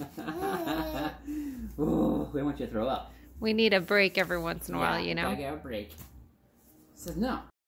Ooh, we want you to throw up. We need a break every once in a yeah, while, you know. I got a break. says no.